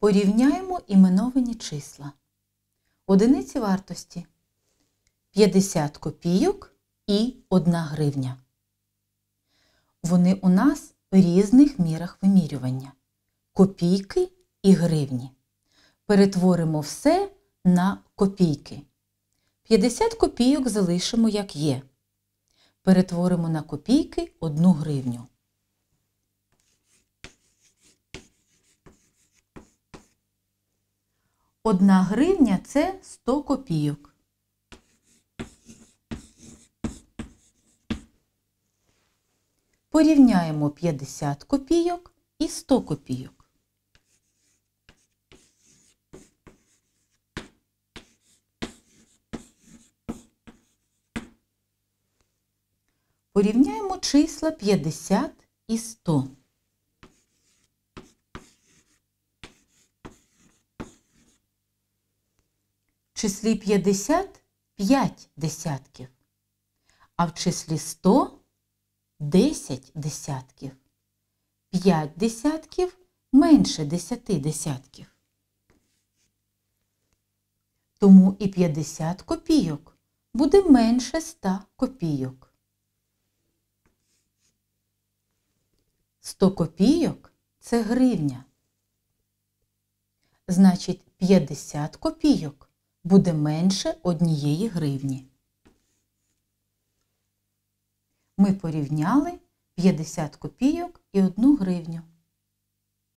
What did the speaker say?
Порівняємо іменовані числа. Одиниці вартості 50 копійок і 1 гривня. Вони у нас в різних мірах вимірювання. Копійки і гривні. Перетворимо все на копійки. 50 копійок залишимо, як є. Перетворимо на копійки 1 гривню. Одна гривня це 100 копійок. Порівняємо 50 копійок і 100 копійок. Порівняємо числа 50 і 100. числі 50 5 десятків, а в числі 100 10 десятків. 5 десятків менше 10 десятків. Тому і 50 копійок буде менше 100 копійок. 100 копійок це гривня. Значить, 50 копійок буде менше однієї гривні. Ми порівняли 50 копійок і 1 гривню.